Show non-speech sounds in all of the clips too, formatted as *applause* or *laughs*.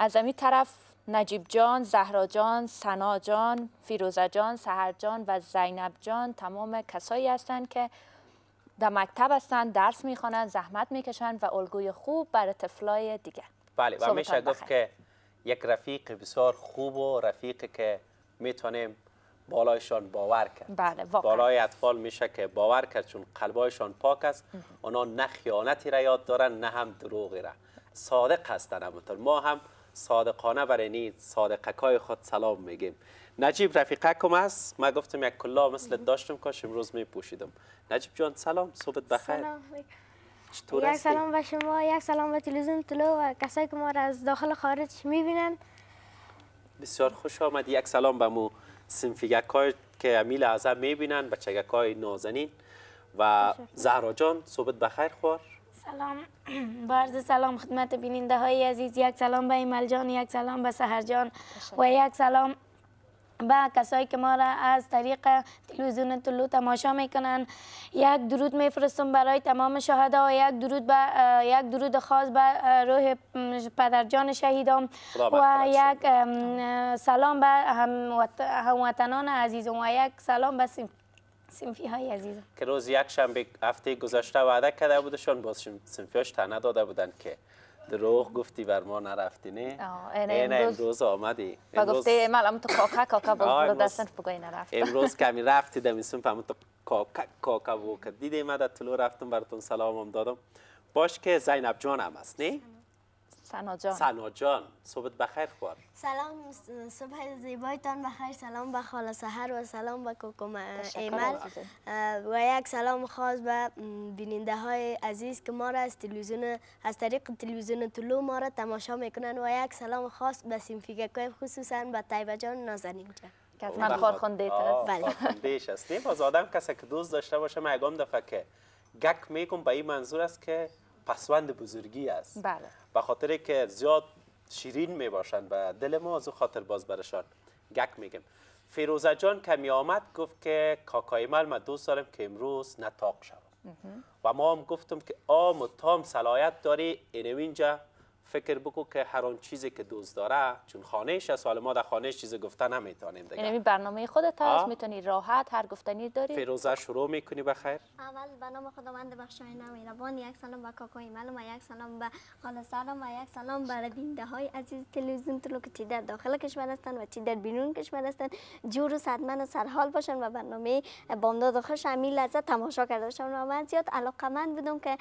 از این طرف نجیب جان، زهرا جان، سنا جان، فیروزه جان، سهر جان و زینب جان تمام کسایی هستند که در مکتب هستند، درس میخوانند، زحمت میکشند و الگوی خوب برای طفلای دیگه. بله و میشه گفت که یک رفیق بسیار خوب و رفیقی که میتونیم بالایشان باور کرد بله واقعا. بالای اطفال میشه که باور کرد چون قلبایشان پاک است اونا نه خیانتی را یاد دارن نه هم دروغی را صادق هستن ما هم صادقانه برای نید صادقکای خود سلام میگیم نجیب رفیقه کم است ما گفتم یک کلا مثل داشتم کاش امروز میپوشیدم نجیب جان سلام صبح بخیر سلام یک سلام به شما یک سلام به تلویزیون تلو و کسایی که ما را از داخل خارج میبینن بسیار خوش آمد یک سلام به مو سنفیگکای که امیل اعظم میبینن بچگکای نازنین و زهرا جان صبح بخیر خوار سلام *clears throat* برز سلام خدمت بیننده های عزیز یک سلام به ایمل جان یک سلام به سهر جان و یک سلام به کسایی که ما را از طریق تلویزیون طلو تماشا میکنن یک درود میفرستم برای تمام شهدا و یک درود به یک درود خاص به روح پدرجان شهیدام و یک سلام به هموطنان عزیزم و یک سلام به سنفی های عزیزم که روز یک شنبه هفته گذشته وعده کرده بودشون باز سنفیاش تنه داده بودن که دروغ گفتی بر ما نرفتی نه این امروز آمدی گفتی گفته من تو کاکا کاکا بود *laughs* برو دستن بگوی نرفت امروز *laughs* کمی رفتی دمی تو کاکا کاکا بود که دیده مدد طلو رفتم براتون سلامم دادم باش که زینب جان هم هست نه؟ سناجان جان صبح جان بخیر خوار سلام صبح زیبایتان بخیر سلام به خاله سحر و سلام به کوکوم ایمل و یک سلام خاص به بیننده های عزیز که ما را از تلویزیون از طریق تلویزیون طلو ما را تماشا میکنن و یک سلام خاص به سیمفیگکای خصوصا به طیبه جان نازنین جان خب، من خارخوندیت بله خارخوندیش بله. هستیم از آدم کسی که دوست داشته باشه مگم دفعه که گک میگم به این منظور است که پسوند بزرگی است بله. به خاطر که زیاد شیرین می باشند و دل ما از خاطر باز برشان گک میگم فیروزه جان کمی آمد گفت که کاکای مل من دوست دارم که امروز نتاق شد و ما هم گفتم که آم و تام صلاحیت داری اینو فکر بکو که هر چیزی که دوست داره چون خانهش است حالا ما در خانه چیز گفته نمیتونیم دیگه یعنی برنامه خودت هست میتونی راحت هر گفتنی داری فیروزه شروع میکنی بخیر اول به نام خداوند بخشاینده مهربان یک سلام به کاکای من یک سلام به خاله سلام و یک سلام به های عزیز تلویزیون تلو که در داخل کشور هستن و چی در بیرون کشور هستند جور و صدمن و سرحال باشن و برنامه بامداد خوش همین لحظه تماشا کرده باشن و من زیاد علاقه‌مند بودم که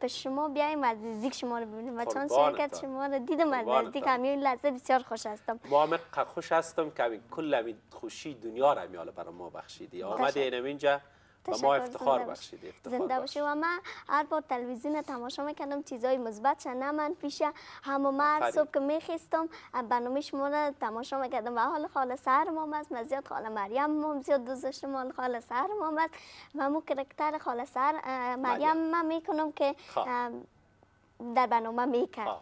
به شما بیایم و شما رو ببینیم و چانس حرکت شما رو دیدم از نزدیک همین لحظه بسیار خوش هستم ما هم خوش هستم که کل همین خوشی دنیا را میاله برای ما بخشیدی آمده اینم اینجا و ما افتخار بخشیدی افتخار زنده باشی و من هر بار تلویزیون تماشا میکردم چیزای مثبت نه من پیش همه مرد صبح که میخیستم برنامه شما را تماشا میکردم و حال خال سهر مام است مزیاد خاله مریم مام زیاد دوست داشتم خال سهر مام است و مو کرکتر خال سهر مریم من میکنم که خب. در برنامه میکرد خب.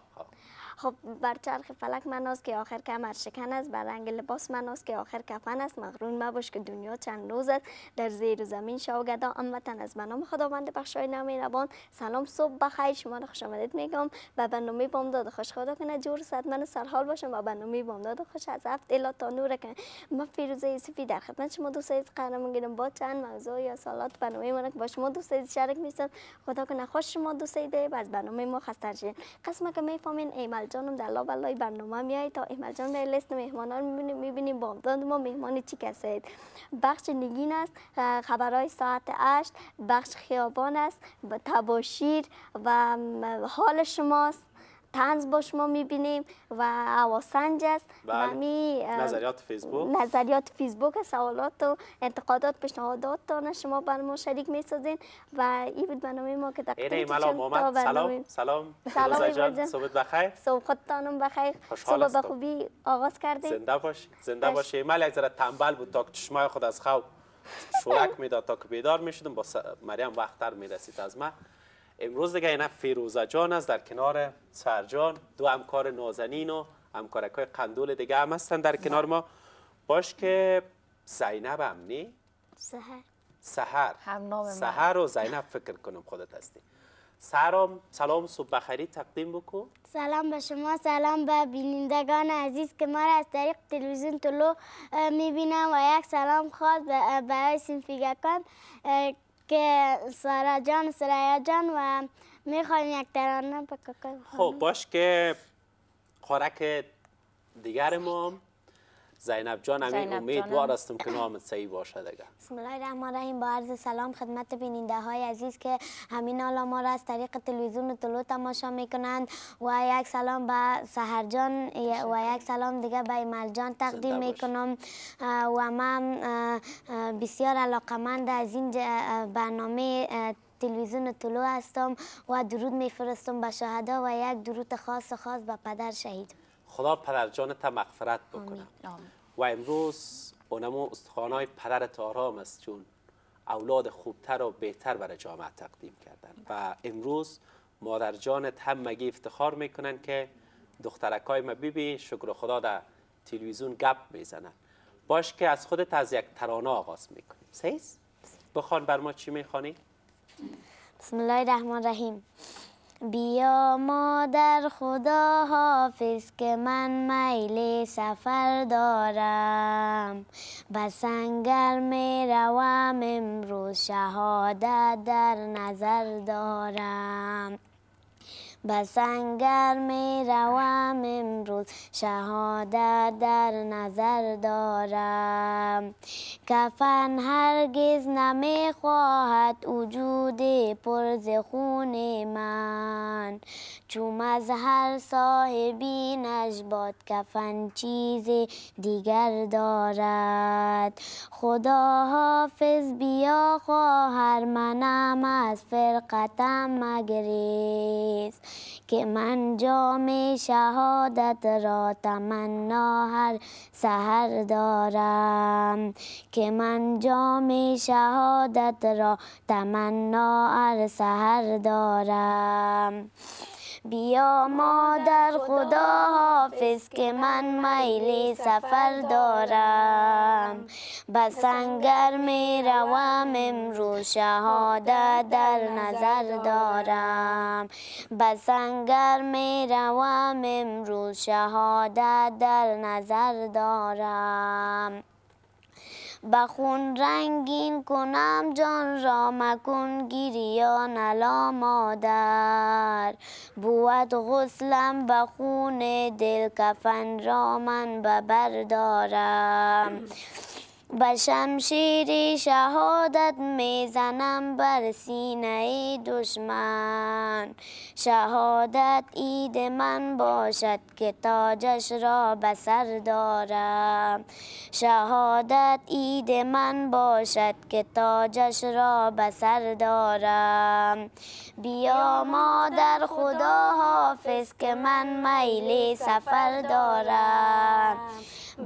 خب بر چرخ فلک مناز که آخر کمر شکن است بر رنگ لباس است که آخر کفن است مغرون باش که دنیا چند روز است در زیر زمین شاگدا ام وطن از بنام خداوند بخشای روان سلام صبح بخیر شما را خوش آمدید میگم و بنامی بامداد خوش خدا کنه جور صد من سرحال باشم و بنامی بامداد خوش از هفت الا تا نور کن ما فیروزه سفید در خدمت شما دوست عزیز قرار میگیرم با چند موضوع یا سالات بنامی من با شما دوست شریک میشم خدا کنه خوش شما دوست عزیز از بنامی ما خسته نشین قسمه که میفهمین ایمال جانم در برنامه میای تا احمد جان به لیست مهمانان میبینیم میبینیم بامداد ما مهمان چی کسید بخش نگین است خبرهای ساعت اشت بخش خیابان است تباشیر و حال شماست تنز باش ما میبینیم و اواسنج است بله. و می نظریات فیسبوک نظریات فیسبوک سوالات و انتقادات پیشنهادات تان شما بر ما شریک میسازین و این بود برنامه ما که دقیقاً سلام سلام سلام سلام صبح بخیر صبح خودتانم بخیر صبح به خوبی آغاز کردیم زنده باش زنده باش ایمال یک ذره تنبل بود تا چشمای خود از خواب شورک میداد تا که بیدار میشدم با مریم وقت تر میرسید از من امروز دیگه اینا فیروزه جان است در کنار سرجان دو همکار نازنین و همکارک قندول دیگه هم هستن در کنار ما باش که زینب هم نی؟ سهر سهر و زینب فکر کنم خودت هستی سلام سلام صبح بخری تقدیم بکو سلام به شما سلام به بینندگان عزیز که ما را از طریق تلویزیون تلو میبینم و یک سلام خواهد به سینفیگکان که سارا جان سرایا جان و میخوایم یک ترانه بکنیم خب باش که خوراک دیگر ما زینب جان همین امیدوار هستم که نامت صحیح باشه دیگه بسم الله الرحمن الرحیم با عرض سلام خدمت بیننده های عزیز که همین حالا ما را از طریق تلویزیون طلوع تماشا میکنند و یک سلام به سحر جان و یک سلام دیگه به ایمل جان تقدیم میکنم و من بسیار علاقمند از این برنامه تلویزیون طلوع هستم و درود میفرستم به شهدا و یک درود خاص خاص به پدر شهید خدا پدر تا مغفرت بکنه و امروز اونمو پدر پدرت آرام است چون اولاد خوبتر و بهتر برای جامعه تقدیم کردن و امروز مادر جانت هم مگی افتخار میکنن که دخترکای ما بیبی شکر خدا در تلویزیون گپ میزنن باش که از خودت از یک ترانه آغاز میکنیم سیس؟ بخوان بر ما چی میخوانی؟ بسم الله الرحمن الرحیم بیا مادر خدا حافظ که من میل سفر دارم به سنگر می روم امروز شهادت در نظر دارم به سنگر می روم امروز شهادت در نظر دارم کفن هرگز نمی خواهد وجود پرز خون من چون از هر صاحبی نجباد کفن چیز دیگر دارد خدا حافظ بیا خواهر منم از فرقتم مگری نیست که من جام شهادت را تمنا هر سحر دارم که من جام شهادت را تمنا هر سحر دارم بیا مادر خدا حافظ که من میلی سفر دارم بسنگر می روم امروز شهاده در نظر دارم بسنگر می روم امروز شهاده در نظر دارم بخون خون رنگین کنم جان را مکن گیریا نلا مادر بود غسلم بخون خون دل کفن را من ببردارم به شمشیری شهادت میزنم بر سینه دشمن شهادت اید من باشد که تاجش را به سر دارم شهادت اید من باشد که تاجش را به سر دارم بیا مادر خدا حافظ که من میلی سفر دارم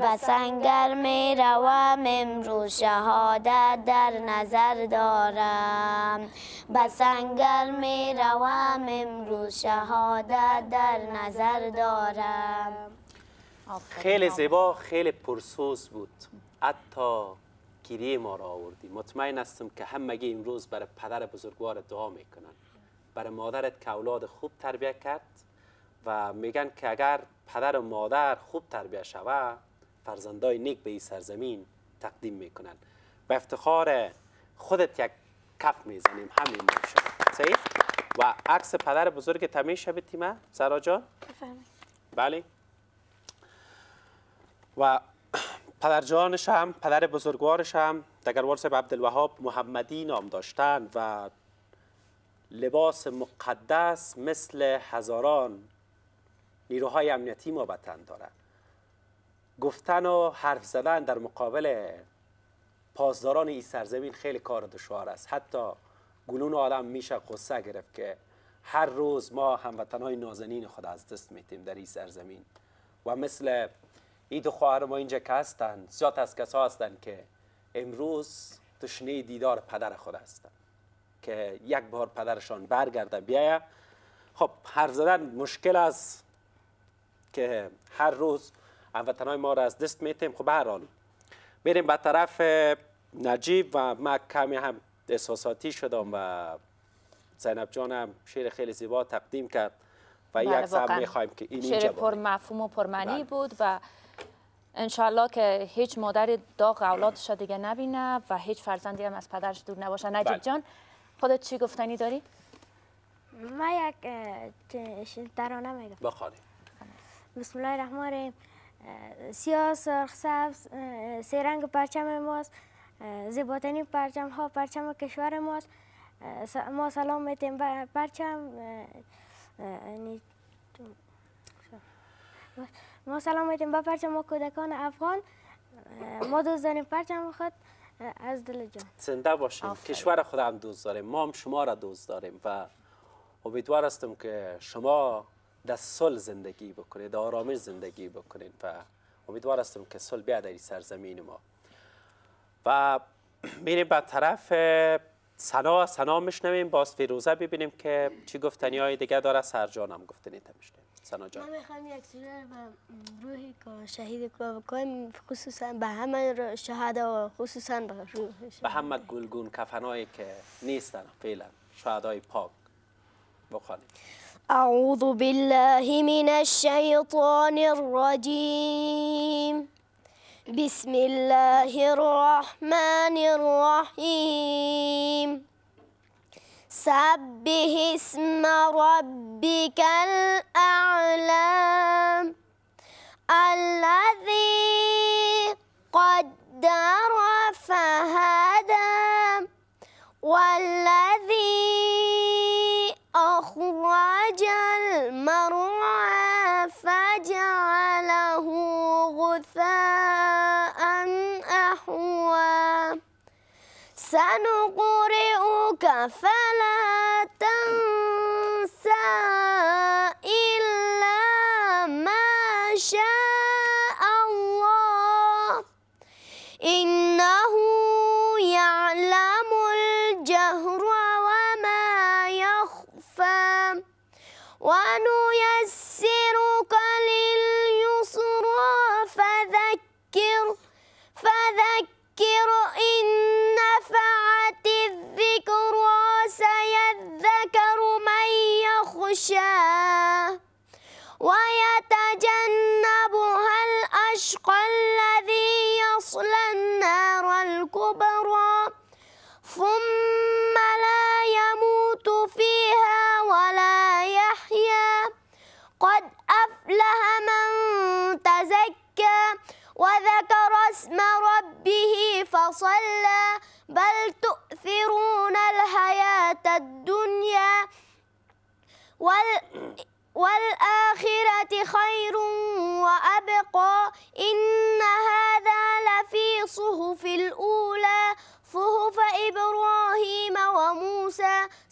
و سنگر می روم امروز شهادت در نظر دارم به سنگر می روم امروز شهادت در نظر دارم خیلی زیبا خیلی پرسوس بود حتی گریه ما را آوردی مطمئن هستم که همگی امروز برای پدر بزرگوار دعا میکنن برای مادرت که اولاد خوب تربیه کرد و میگن که اگر پدر و مادر خوب تربیه شود فرزندای نیک به این سرزمین تقدیم میکنن به افتخار خودت یک کف میزنیم همین باشه صحیح و عکس پدر بزرگ تمیش شب تیمه سرا جان بله و پدر جانش هم پدر بزرگوارش هم دگروار صاحب عبدالوهاب محمدی نام داشتن و لباس مقدس مثل هزاران نیروهای امنیتی ما بتن دارند گفتن و حرف زدن در مقابل پاسداران این سرزمین خیلی کار دشوار است حتی گلون آدم میشه قصه گرفت که هر روز ما هموطنهای نازنین خود از دست میتیم در این سرزمین و مثل این دو خواهر ما اینجا که هستن زیاد از کسا هستن که امروز تشنه دیدار پدر خود هستن که یک بار پدرشان برگرده بیایه خب حرف زدن مشکل است که هر روز هموطنهای ما را از دست میتیم خب هر حال میریم به طرف نجیب و ما کمی هم احساساتی شدم و زینب جان هم شعر خیلی زیبا تقدیم کرد و یک بله، میخوایم که این شعر پر مفهوم و پر معنی بله. بود و انشالله که هیچ مادر داغ اولادش دیگه نبینه و هیچ فرزندی هم از پدرش دور نباشه نجیب بله. جان خودت چی گفتنی داری؟ من یک ترانه میگم بسم الله الرحمن سیاس، سرخ سبز سیرنگ پرچم ماست زیباتنی پرچم ها پرچم کشور ماست ما سلام میتیم پرچم یعنی ما سلام میتیم به پرچم ما کودکان افغان ما دوست داریم پرچم خود از دل جان زنده باشیم کشور خود هم دوست داریم ما هم شما را دوست داریم و امیدوار هستم که شما در صلح زندگی بکنه در آرامش زندگی بکنین و امیدوار هستم که صلح بیاد در سرزمین ما و میریم به طرف سنا سنا میشنویم باز فیروزه ببینیم که چی گفتنی های دیگه داره سرجان هم گفتنی تا میشنویم سنا جان من میخوام یک سوره روحی که شهید خصوصا به همه شهده و خصوصا به روح به همه گلگون کفنایی که نیستن فعلا شهدای پاک بخوانیم أعوذ بالله من الشيطان الرجيم بسم الله الرحمن الرحيم سبح اسم ربك الأعلى الذي قدر فهدى والذي أخرج المرعى فجعله غثاء أحوى سنقرئك فلا تنسى ونيسرك لليسرى فذكر فذكر إن نفعت الذكرى سيذكر من يخشى ويتجنبها الأشقى الذي يصلى النار الكبرى ثم وذكر اسم ربه فصلى بل تؤثرون الحياة الدنيا وال والآخرة خير وأبقى إن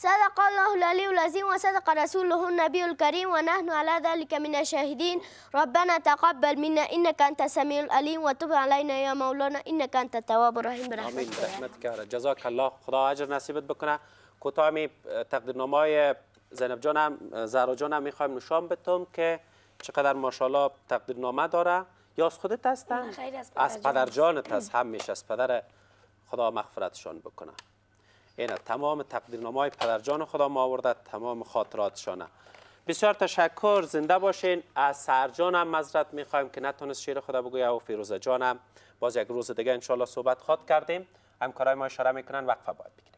صدق الله العلي العظيم وصدق رسوله النبي الكريم ونحن على ذلك من الشاهدين ربنا تقبل منا انك انت السميع العليم وتب علينا يا مولانا انك انت التواب الرحيم برحمتك يا جزاك الله خدا اجر نصیبت بکنه کوتاه تقدیر تقدیرنامه زینب جانم زهرا جانم میخوایم نشان بتم که چقدر ماشاءالله تقدیرنامه داره یا از خودت هستن از پدر جانت از پدر خدا مغفرتشان بکنه اینا تمام تقدیرنامه های پدرجان خدا ما آورده تمام خاطراتشانه بسیار تشکر زنده باشین از سرجان هم مزرت میخوایم که نتونست شیر خدا بگویه و فیروزه جانم باز یک روز دیگه انشالله صحبت خواد کردیم همکارای ما اشاره میکنن وقفه باید بگیم